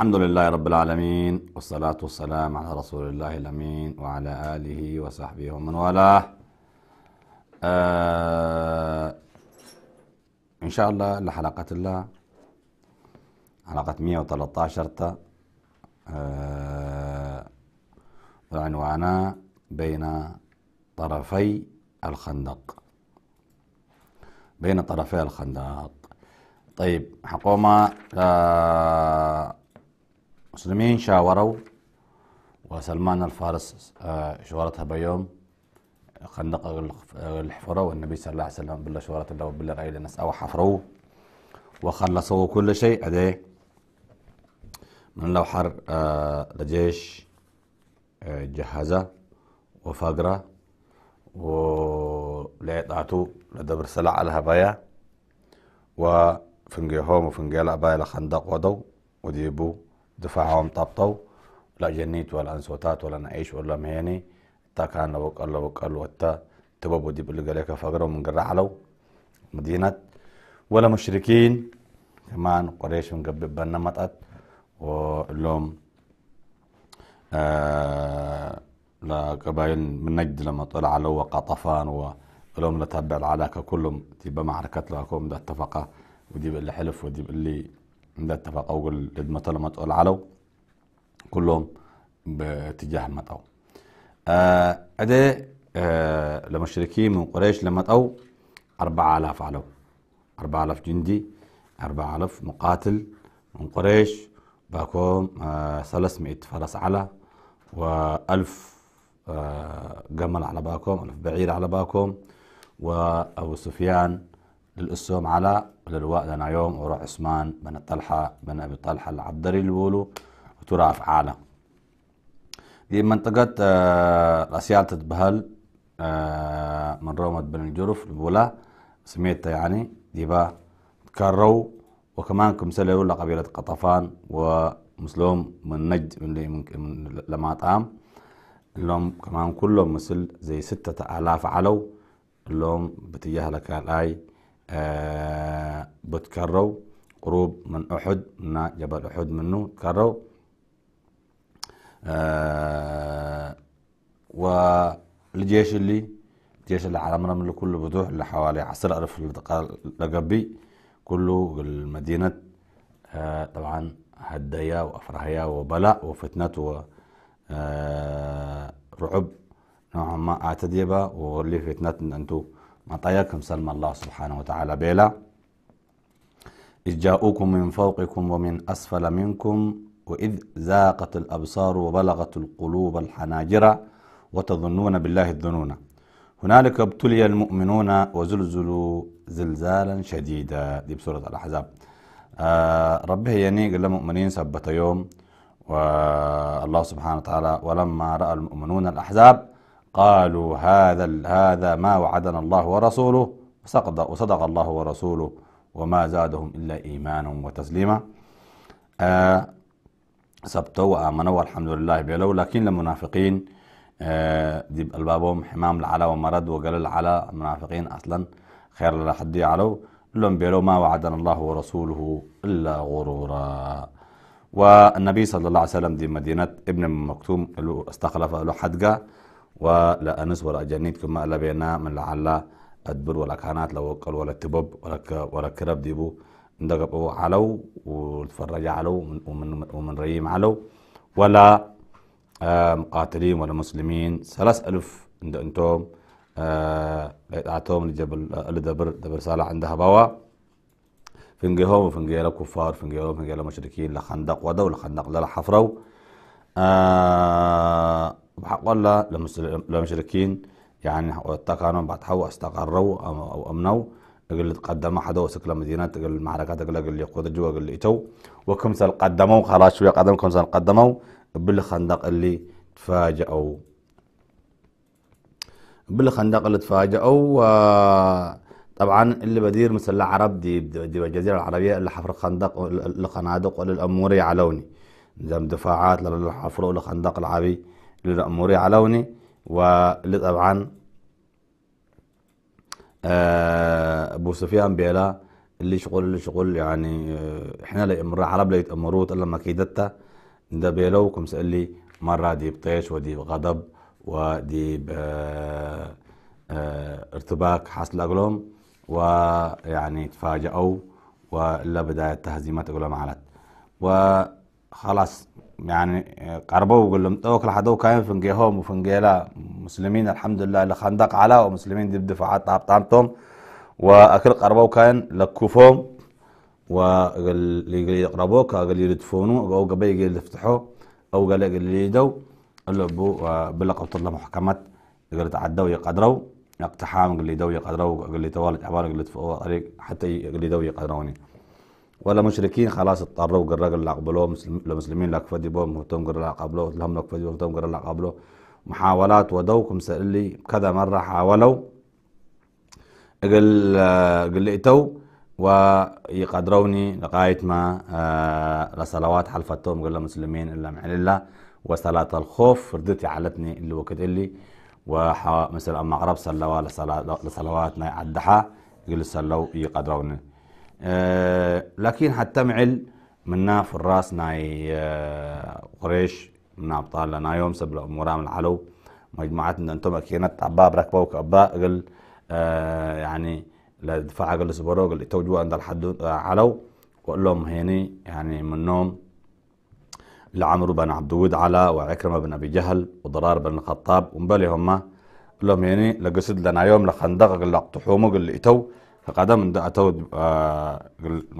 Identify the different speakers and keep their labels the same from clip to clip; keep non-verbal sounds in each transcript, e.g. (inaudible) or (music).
Speaker 1: الحمد لله رب العالمين والصلاة والسلام على رسول الله الأمين وعلى آله وصحبه ومن والاه آه إن شاء الله لحلقة الله حلقة 113 آه وعنوانا بين طرفي الخندق بين طرفي الخندق طيب حقوما آه المسلمين شاوروا وسلمان الفارس آه، شورتها بيوم خندق الحفرة والنبي صلى الله عليه وسلم بالله شوارة الله وبلا غير الناس أو حفروا وخلصوا كل شيء أدي من لو حر آه، لجيش آه، جهزه وفقرة ولعطاته لدبر سلع على هبايا وفنجيهم وفنجيل أبايا لخندق ودو وديبو دفاعهم طبطو لا جنيت ولا انسوتات ولا نعيش ولا مهني تا كان لو قال لو قال وتا تبو دي بالقليك فقروا من قرع مدينة ولا مشركين كمان قريش من قبل بنا مطأت ولهم آه لقبائل من نجد لما طلع علو وقطفان لهم لتابع العلاقة كلهم تبقى معركة لكم ده اتفقة ودي اللي حلف ودي اللي እንደተፈቀው ልድመቶ ለመፅኦ ላዓለው ኩሎም ብትጃህ መጠው ዕደ ለመሽርኪ ምን ቁረይሽ ለመጠው ኣርባ ዓላፍ ኣለው ኣርባ ዓላፍ ጅንዲ ኣርባ ዓላፍ መቃትል من قريش باكم ثلاثمائة فرس على وألف جمل على باكم ألف بعير على باكم وأبو سفيان للقسم على للواء لنا يوم وروح عثمان بن طلحة بن أبي طلحة العبدري اللي بيقولوا وترى أفعاله دي منطقة الأسيال آه، تتبهل آه، من رومة بن الجرف الأولى سميتها يعني با تكروا وكمان كم سلوا قبيلة قطفان ومسلوم من نجد من, من لما طعم اللهم كمان كلهم مثل زي ستة آلاف علو لهم بتجاه لك الاي آه، بتكروا قروب من أحد من جبل أحد منه تكروا آه، والجيش اللي الجيش اللي على مرة منه كله بدوح اللي حوالي عشر ألف لقبي كله المدينة آه، طبعا هدايا وأفرهيا وبلاء وفتنة ورعب نوعا ما اعتديبا وغلي فتنة أنتو مطايا سلم الله سبحانه وتعالى بيلا إذ جاءوكم من فوقكم ومن أسفل منكم وإذ زاقت الأبصار وبلغت القلوب الحناجر وتظنون بالله الظنون هنالك ابتلي المؤمنون وزلزلوا زلزالا شديدا دي بسورة الأحزاب آه ربه يعني قال المؤمنين سبت يوم والله سبحانه وتعالى ولما رأى المؤمنون الأحزاب قالوا هذا هذا ما وعدنا الله ورسوله وصدق, وصدق الله ورسوله وما زادهم إلا إيمانا وتسليما آه سبتوا وآمنوا والحمد لله بيلو لكن المنافقين آه البابهم حمام العلا ومرض وقال العلا المنافقين أصلا خير لا حد يعلو لهم بيلو ما وعدنا الله ورسوله إلا غرورا والنبي صلى الله عليه وسلم دي مدينة ابن مكتوم استخلف له حدقة ولا أنس ولا أجانيت كما ألا بينا من لعلا أدبر ولا كانات لو قل ولا تبب ولا ك ولا كرب ديبو ندقبوا علو وتفرج علو ومن ومن ريم علو ولا آه، مقاتلين ولا مسلمين ثلاث ألف عند أنتم آه، أعطوهم لجبل آه، لدبر دبر سالع عندها بوا فنجيهم وفنجيلا الكفار فنجيهم فنجيلا المشركين لخندق ودو لخندق للا حفرو آه الله للمشركين يعني بعد حو استقروا أو أمنوا قلت تقدم حدا وسكل مدينة تقل المعركة تقل اللي يقود جوا قل تو وكم سال قدموا خلاص شوية قدم كم سال قدموا بالخندق اللي تفاجئوا بالخندق اللي تفاجئوا طبعا اللي بدير مثل العرب دي, دي الجزيرة العربية اللي حفر خندق الخنادق وللأمور علوني دفاعات للحفر والخندق العربي للأموري علوني ولطبعا آه، أبو سفيان بيلا اللي شغل اللي شغل يعني آه، إحنا لا على عرب أمروت إلا ما كيدتا ده بيلو كم سألي مرة ديب طيش وديب غضب وديب آه، ارتباك حاصل أقلهم ويعني تفاجأوا ولا بداية تهزيمات أقلهم علت وخلاص يعني قربوا قول لهم توك لحدو كاين فنجيهم وفنجيلا مسلمين الحمد لله اللي خندق على ومسلمين دي بدفاعات طعمتهم واكل قربوا كاين لكفهم واللي يقربوا قال يدفونوا او قبل يفتحوا او قال يدو بلا بلقوا الله محكمات قال تعدوا يقدروا اقتحام قال يدو يقدروا قال توالد عباره قال طريق حتى قال يدو يقدروني ولا مشركين خلاص اضطروا قال الراجل اللي قبلوه المسلمين لا كفدي بهم وتم قال اللي قبلوه لهم لا كفدي وتم قال اللي قبلوه محاولات ودوكم سأل لي كذا مرة حاولوا قل قل ائتوا ويقدروني لغاية ما آه لصلوات حلفتهم قل المسلمين إلا مع الله وصلاة الخوف ردتي علتني اللي وقت اللي ومثل أما قرب صلوا لصلوات ما عدها قل صلوا يقدروني آه، لكن حتى معل منا في الراس ناي آه، قريش من أبطال لنا يوم سبل مرام العلو مجموعتنا أنتم اكينات عبا ركبوا كابا قل آه، يعني لدفاع قل سبرو قل توجوا عند الحد علو وقال لهم هيني يعني منهم لعمرو بن عبد الود على وعكرمة بن أبي جهل وضرار بن الخطاب ومبالي هما قال لهم هيني لقصد لنا يوم لخندق قل لقطحومه قل إتو فقدم ده اتود آه،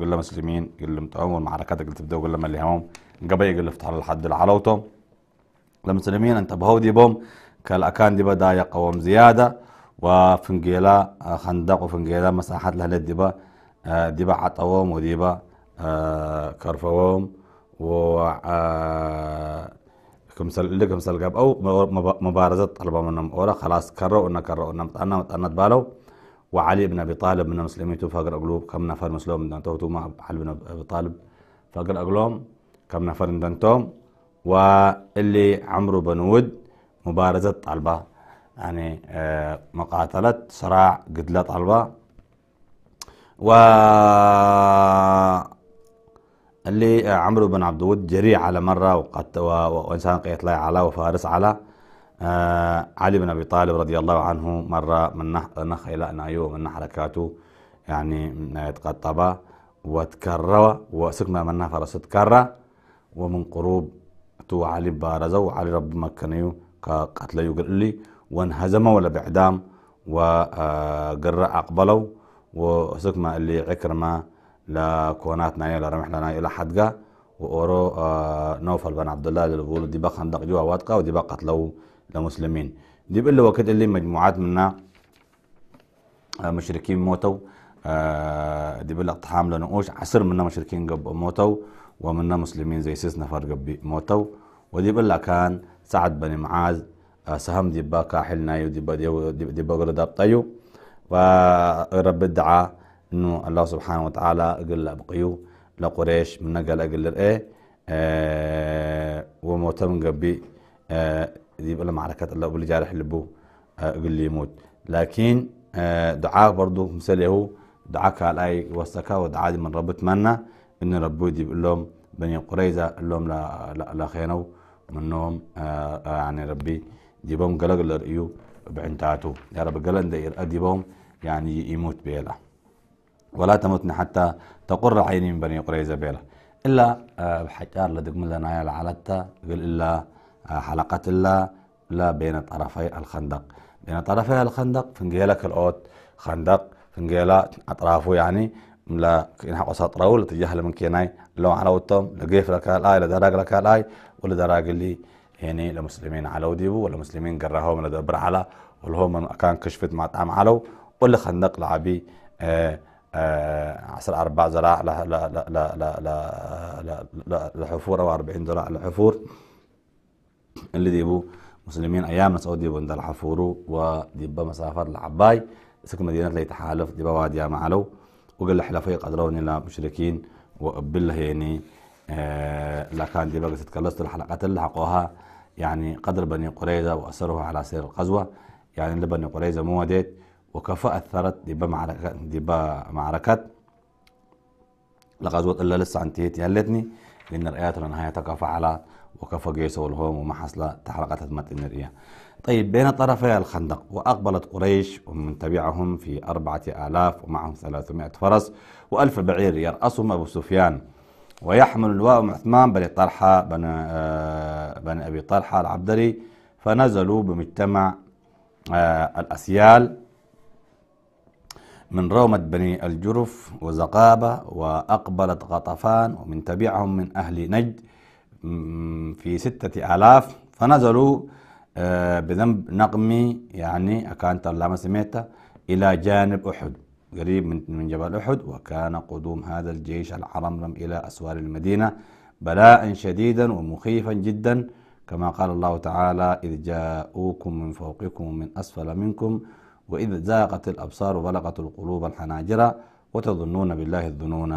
Speaker 1: قله مسلمين قله متقاوم مع حركاتك اللي تبداوا قله مليهم قبايق اللي فتحوا لحد العلوطه المسلمين انت بهودي بوم كالاكان دي بدايا قوم زياده وفنجيلا آه، خندق وفنجيلا مساحات لها ديبا آه، ديبا عطوهم وديبا كرفوهم و كمسل اللي كمسل جاب او مبارزه طلبه منهم اورا خلاص كروا ان كروا ان متانا متانا تبالوا وعلي بن ابي طالب من المسلمين تو فقر اقلوب كم نفر مسلم دانتو تو ما علی ابي طالب فقر اقلوب كم نفر دانتو واللي عمرو بن ود مبارزة طلبة يعني آه، مقاتلة صراع قدلة طلبة و اللي عمرو بن عبد ود جري على مرة وقد وإنسان قيت على وفارس على آه، علي بن أبي طالب رضي الله عنه مرة من نخ إلى نايو من حركاته يعني تقطبا وتكرر وسكنا من فرس تكرر ومن قروب تو علي بارزه وعلي رب مكنيو كقتل لي وانهزم ولا بإعدام وقرى آه، أقبلوا وسكما اللي عكرمة لكوناتنا رمح رمحنا إلى حدقة وأورو آه، نوفل بن عبد الله للقول دي بقى خندق جوا واتقا ودي بقى لمسلمين دي بقى وقت اللي مجموعات منا آه، مشركين موتوا آه، دي بقى اقتحام لنقوش عصر منا مشركين قب موتوا ومنا مسلمين زي سيس نفر قب موتوا ودي بقى كان سعد بن معاذ آه، سهم دي بقى كاحل نايو دي بقى دي بقى قرد طيو ورب الدعاء انه الله سبحانه وتعالى قل ابقيو لقريش من قال قل ايه وموتم قبي دي بقول معركات الله واللي جارح لبو بو آه، لي يموت لكن آه، دعاء برضو مثل هو دعاك على اي وسكا ودعاء من رب منا ان ربو دي بقول لهم بني قريزة قال لهم لا لا, لا خينوا منهم آه، يعني ربي ديبهم قلق لرئيو بعنتاتو يا رب قلن دا ديبهم يعني يموت بيلا ولا تموتن حتى تقر عيني من بني قريزة بيلا إلا بحجار لدقم لنا يا العلتة قل إلا حلقة لا لا بين طرفي الخندق بين طرفي الخندق فنجيلا كالأوت خندق فنجيلا أطرافه يعني لا كنا وسط رول تجاهل من كيناي لو على وتم لقيف لك الآي لدراج لك الآي ولدراج اللي يعني لمسلمين على وديبو ولا مسلمين قراهم لدبر على والهم هم كان كشفت مطعم على علو واللي خندق لعبي عصر أربع زراع لا لا لا لحفور inlidiibu muslimiin ayaana soo diiban dal xafuuru waa diba masaafad lacabaay isaka madiinad laytaxaaluf diba waa diyaamacalow uga laxlafay qadrownila mushrikiin وبالهيني آه لكان دي بقى تتكلست الحلقات اللي حقوها يعني قدر بني قريظة وأثره على سير القزوة يعني لبني قريظة مودت وكفاءة ثرت دبا معركة دي معركات لغزوة إلا لسه عن تيتي هلتني لأن رأيت أنها يتكفى على وكفقيسة والهوم وما حصل تحرقت هدمت النرية طيب بين طرفي الخندق وأقبلت قريش ومن تبعهم في أربعة آلاف ومعهم ثلاثمائة فرس وألف بعير يرأسهم أبو سفيان ويحمل اللواء عثمان بن طلحة بن آه، بن أبي طلحة العبدري فنزلوا بمجتمع آه، الأسيال من رومة بني الجرف وزقابة وأقبلت غطفان ومن تبعهم من أهل نجد في ستة آلاف فنزلوا آه، بذنب نقمي يعني الله ما سمعت إلى جانب أحد قريب من من جبل أحد وكان قدوم هذا الجيش العرمرم إلى أسوار المدينة بلاء شديدا ومخيفا جدا كما قال الله تعالى إذ جاءوكم من فوقكم ومن أسفل منكم وإذ زاغت الأبصار وبلغت القلوب الحناجر وتظنون بالله الظنون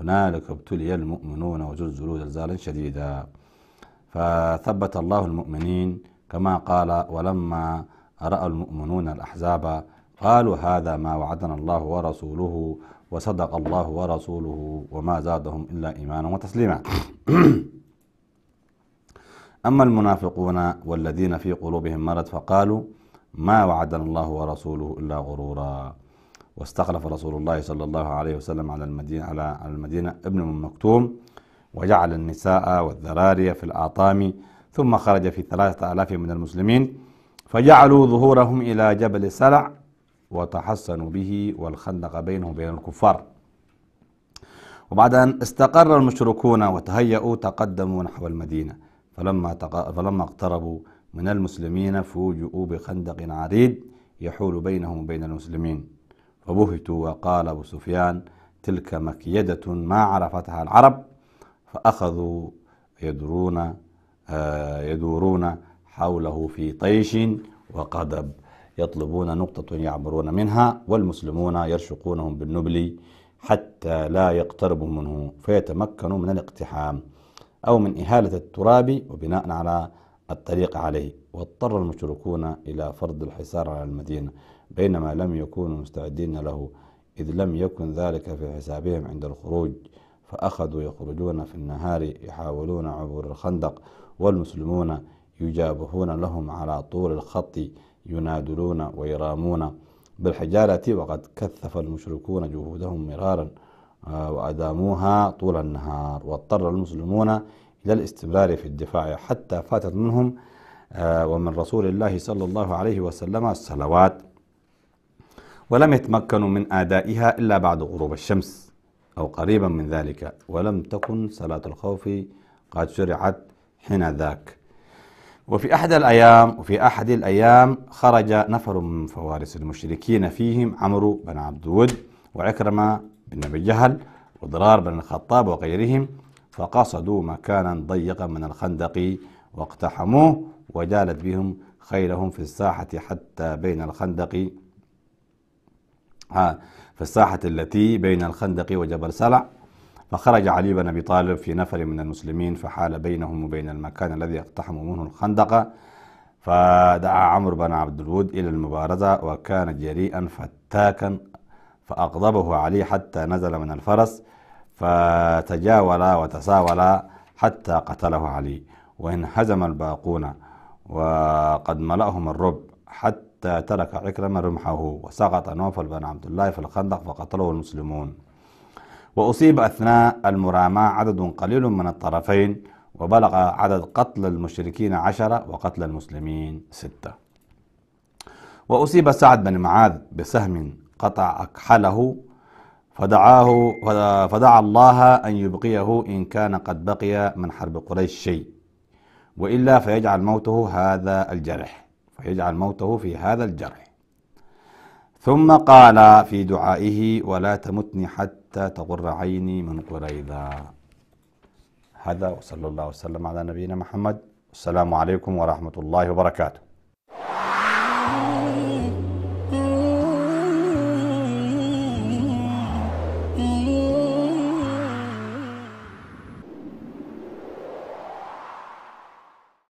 Speaker 1: هنالك ابتلي المؤمنون وزلزلوا زلزالا شديدا فثبت الله المؤمنين كما قال ولما رأى المؤمنون الأحزاب قالوا هذا ما وعدنا الله ورسوله وصدق الله ورسوله وما زادهم إلا إيمانا وتسليما (clears throat) أما المنافقون والذين في قلوبهم مرض فقالوا ما وعدنا الله ورسوله إلا غرورا واستخلف رسول الله صلى الله عليه وسلم على المدينة على المدينة ابن أم مكتوم وجعل النساء والذراري في الأعطام ثم خرج في ثلاثة آلاف من المسلمين فجعلوا ظهورهم إلى جبل سلع وتحصنوا به والخندق بينهم وبين الكفار وبعد أن استقر المشركون وتهيأوا تقدموا نحو المدينة فلما, تق... فلما اقتربوا من المسلمين فوجئوا بخندق عريض يحول بينهم وبين المسلمين فبهتوا وقال أبو سفيان تلك مكيدة ما عرفتها العرب فأخذوا يدورون آه، يدورون حوله في طيش وقدب يطلبون نقطة يعبرون منها والمسلمون يرشقونهم بالنبل حتى لا يقتربوا منه فيتمكنوا من الاقتحام أو من إهالة التراب وبناء على الطريق عليه واضطر المشركون إلى فرض الحصار على المدينة بينما لم يكونوا مستعدين له إذ لم يكن ذلك في حسابهم عند الخروج فأخذوا يخرجون في النهار يحاولون عبور الخندق والمسلمون يجابهون لهم على طول الخط ينادلون ويرامون بالحجارة وقد كثف المشركون جهودهم مرارا آه، وأداموها طول النهار واضطر المسلمون إلى الاستمرار في الدفاع حتى فاتت منهم آه، ومن رسول الله صلى الله عليه وسلم الصلوات ولم يتمكنوا من أدائها إلا بعد غروب الشمس أو قريبا من ذلك ولم تكن صلاة الخوف قد شرعت حين ذاك وفي أحد الأيام وفي أحد الأيام خرج نفر من فوارس المشركين فيهم عمرو بن عبد ود وعكرمة بن أبي جهل وضرار بن الخطاب وغيرهم فقصدوا مكانا ضيقا من الخندق واقتحموه وجالت بهم خيلهم في الساحة حتى بين الخندق في الساحة التي بين الخندق وجبل سلع فخرج علي بن أبي طالب في نفر من المسلمين فحال بينهم وبين المكان الذي اقتحموا منه الخندق فدعا عمرو بن عبد الود إلى المبارزة وكان جريئا فتاكا فأغضبه علي حتى نزل من الفرس فتجاولا وتساولا حتى قتله علي وانهزم الباقون وقد ملأهم الرب حتى حتى ترك عكرمة رمحه وسقط نوفل بن عبد الله في الخندق فقتله المسلمون وأصيب أثناء المراماة عدد قليل من الطرفين وبلغ عدد قتل المشركين عشرة وقتل المسلمين ستة وأصيب سعد بن معاذ بسهم قطع أكحله فدعاه فدعا الله أن يبقيه إن كان قد بقي من حرب قريش شيء وإلا فيجعل موته هذا الجرح ويجعل موته في هذا الجرح ثم قال في دعائه ولا تمتني حتى تغر عيني من قريضة هذا وصلى الله وسلم على نبينا محمد والسلام عليكم ورحمة الله وبركاته